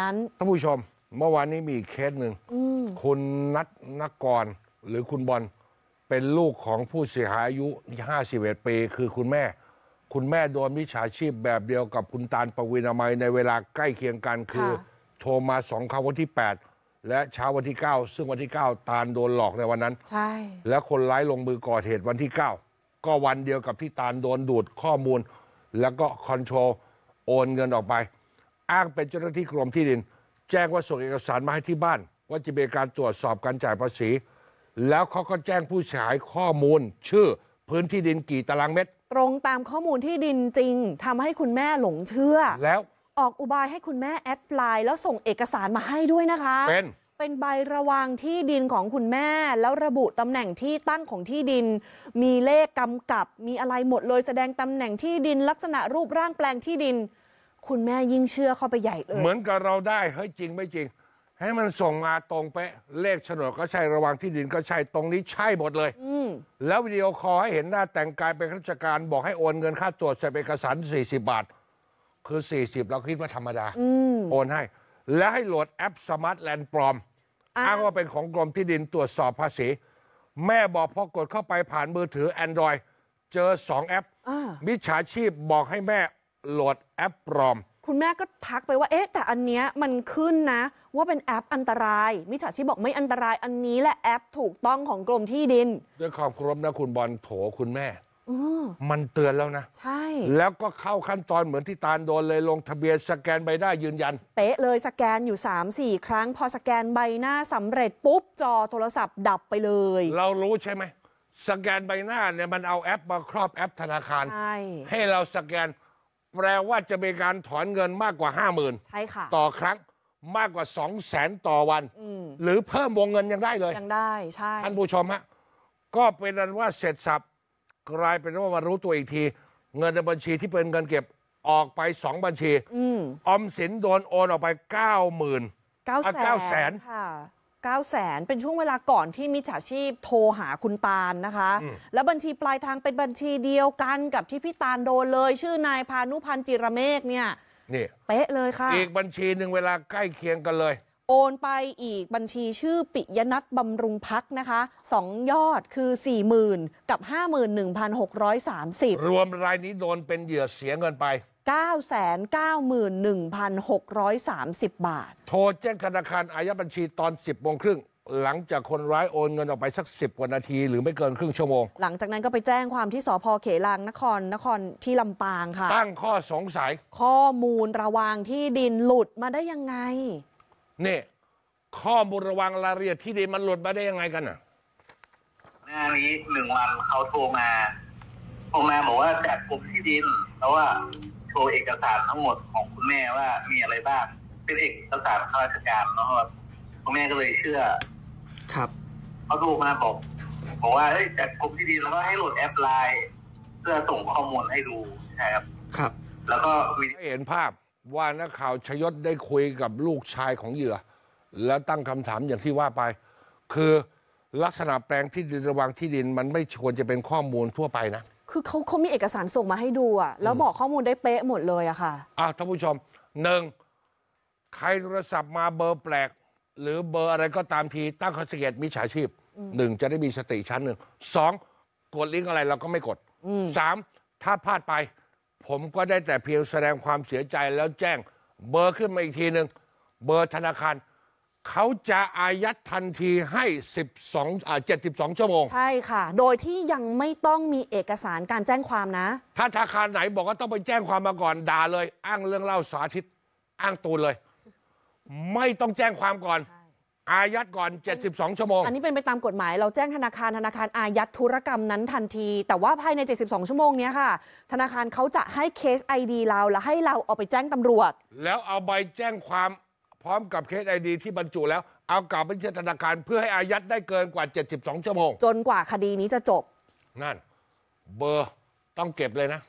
นั้นท่านผู้ชมเมื่อวานนี้มีเคสหนึ่งคุณนัทนกรหรือคุณบอลเป็นลูกของผู้เสียหายอายุ51 ปี คือคุณแม่ คุณแม่โดนมิจฉาชีพแบบเดียวกับคุณตาลปวินามัยในเวลาใกล้เคียงกันคือโทรมาสองครั้งวันที่ 8 และเช้าวันที่ 9 ซึ่งวันที่ 9 ตาลโดนหลอกในวันนั้น ใช่ และคนร้ายลงมือก่อเหตุวันที่ 9 ก็วันเดียวกับที่ตาลโดนดูดข้อมูลแล้วก็คอนโทรลโอนเงินออกไปอ้างเป็นเจ้าหน้าที่กรมที่ดิน แจ้งว่าส่งเอกสารมาให้ที่บ้านว่าจะมีการตรวจสอบการจ่ายภาษี แล้วเขาก็แจ้งผู้ขายข้อมูล ชื่อ พื้นที่ดินกี่ตารางเมตรตรงตามข้อมูลที่ดินจริงทำให้คุณแม่หลงเชื่อแล้วออกอุบายให้คุณแม่แอดไลน์แล้วส่งเอกสารมาให้ด้วยนะคะ เป็นเป็นใบระวางที่ดินของคุณแม่ แล้วระบุตำแหน่งที่ตั้งของที่ดิน มีเลขกำกับ มีอะไรหมดเลยแสดงตำแหน่งที่ดินลักษณะรูปร่างแปลงที่ดินคุณแม่ยิ่งเชื่อเข้าไปใหญ่เลย เหมือนกับเราได้เฮ้ยจริงไม่จริง ให้มันส่งมาตรงเป๊ะเลขโฉนดก็ใช่ระวังที่ดินก็ใช่ตรงนี้ใช่หมดเลย อืแล้ววิดีโอคอลให้เห็นหน้าแต่งกายเป็นข้าราชการบอกให้โอนเงินค่าตรวจเสร็เอกสาร40 บาท คือ 40 เราคิดว่าธรรมดาอืโอนให้ และให้โหลดแอปสมาร์ทแลนด์ปลอมอ้างว่าเป็นของกรมที่ดินตรวจสอบภาษี แม่บอกพอกดเข้าไปผ่านมือถือ Android เจอ2แอปอมิจฉาชีพบอกให้แม่โหลดแอปปลอม คุณแม่ก็ทักไปว่า เอ๊ะ แต่อันเนี้ยมันขึ้นนะ ว่าเป็นแอปอันตรายมิจฉาชีพบอกไม่อันตรายอันนี้แหละแอปถูกต้องของกรมที่ดิน ด้วยความครบนะ คุณบอลโถคุณแม่มันเตือนแล้วนะ ใช่ แล้วก็เข้าขั้นตอนเหมือนที่ตาลโดนเลยลงทะเบียนสแกนใบหน้ายืนยัน เป๊ะเลยสแกนอยู่3-4ครั้งพอสแกนใบหน้าสำเร็จปุ๊บจอโทรศัพท์ดับไปเลย เรารู้ใช่ไหมสแกนใบหน้าเนี่ยมันเอาแอปมาครอบแอปธนาคารใช่ให้เราสแกนแปลว่าจะมีการถอนเงินมากกว่า 5 0,000ใช่ค่ะต่อครั้งมากกว่า 2 0 0แสนต่อวันหรือเพิ่มวงเงินยังได้เลย ยังได้ ใช่ท่านผู้ชมฮะ ก็เป็นนั้นว่าเสร็จสับกลายเป็นว่ามารู้ตัวอีกที เงินในบัญชีที่เป็นเงินเก็บออกไปสองบัญชีอมอมสินโดนโอนออกไป 9 0,000เก้าอ่เก้าแสนค่ะ9 0 0แสนเป็นช่วงเวลาก่อนที่มิจฉาชีพโทรหาคุณตาลนะคะ แล้วบัญชีปลายทางเป็นบัญชีเดียวกันกับที่พี่ตาลโดนเลย ชื่อนายพานุพันธ์จิระเมฆเนี่ย นี่ เป๊ะเลยค่ะ อีกบัญชีหนึ่งเวลาใกล้เคียงกันเลย โอนไปอีกบัญชีชื่อปิยนัทบำรุงพักนะคะสองยอดคือ 40,000 กับ 51,630 รวมรายนี้โดนเป็นเหยื่อเสียเงินไป991,630 บาท โทรแจ้งธนาคารอายัดบัญชีตอน 10โมงครึ่ง หลังจากคนร้ายโอนเงินออกไปสักสิบกว่านาทีหรือไม่เกินครึ่งชั่วโมง หลังจากนั้นก็ไปแจ้งความที่สพเขลังนครนครที่ลำปางค่ะตั้งข้อสงสัย ข้อมูลระวางที่ดินหลุดมาได้ยังไง นี่ ข้อมูลระวางรายละเอียดที่ดินมันหลุดมาได้ยังไงกันอ่ะหน้านี้หนึ่งวันเขาโทรมาโทรมาบอกว่าจกกุ่มที่ดินแล้วว่าโชว์เอกสารทั้งหมดของคุณแม่ว่ามีอะไรบ้างเป็นเอกสารข้าราชการเนาะครับคุณแม่ก็เลยเชื่อครับเขาดูมาบอกบอกว่าเฮ้ยจากกรมที่ดินแล้วก็ให้โหลดแอปไลน์เพื่อส่งข้อมูลให้ดูใช่ครับครับ แล้วก็วิเห็นภาพว่านักข่าวชยศได้คุยกับลูกชายของเหยื่อแล้วตั้งคำถามอย่างที่ว่าไป คือลักษณะแปลงที่ดินระวังที่ดิน มันไม่ควรจะเป็นข้อมูลทั่วไปนะคือเขาเขามีเอกสารส่งมาให้ดูอะแล้วบอกข้อมูลได้เป๊ะหมดเลยอะค่ะอ่ะท่านผู้ชม หนึ่ง ใครโทรศัพท์มาเบอร์แปลก หรือเบอร์อะไรก็ตามทีตั้งข้อสังเกตมิจฉาชีพ หนึ่ง จะได้มีสติชั้นหนึ่ง สอง กดลิงก์อะไรเราก็ไม่กด สาม ถ้าพลาดไป ผมก็ได้แต่เพียงแสดงความเสียใจแล้วแจ้งเบอร์ขึ้นมาอีกทีหนึ่งเบอร์ธนาคารเขาจะอายัดทันทีให้ 12อ่า72 ชั่วโมง ใช่ค่ะ โดยที่ยังไม่ต้องมีเอกสารการแจ้งความนะถ้าธนาคารไหนบอกว่าต้องไปแจ้งความมาก่อน ด่าเลย อ้างเรื่องเล่าสาธิตอ้างตูนเลย ไม่ต้องแจ้งความก่อน อายัดก่อน 72 ชั่วโมง อันนี้เป็นไปตามกฎหมาย เราแจ้งธนาคาร ธนาคารอายัดธุรกรรมนั้นทันที แต่ว่าภายใน 72ชั่วโมงนี้ค่ะ ธนาคารเขาจะให้เคส ID เราแล้วให้เราเอาไปแจ้งตำรวจ แล้วเอาใบแจ้งความพร้อมกับเคสไอดีที่บรรจุแล้วเอากลับไปที่ธนาคาร เพื่อให้อายัดได้เกินกว่า 72 ชั่วโมง จนกว่าคดีนี้จะจบ นั่นเบอร์ต้องเก็บเลยนะ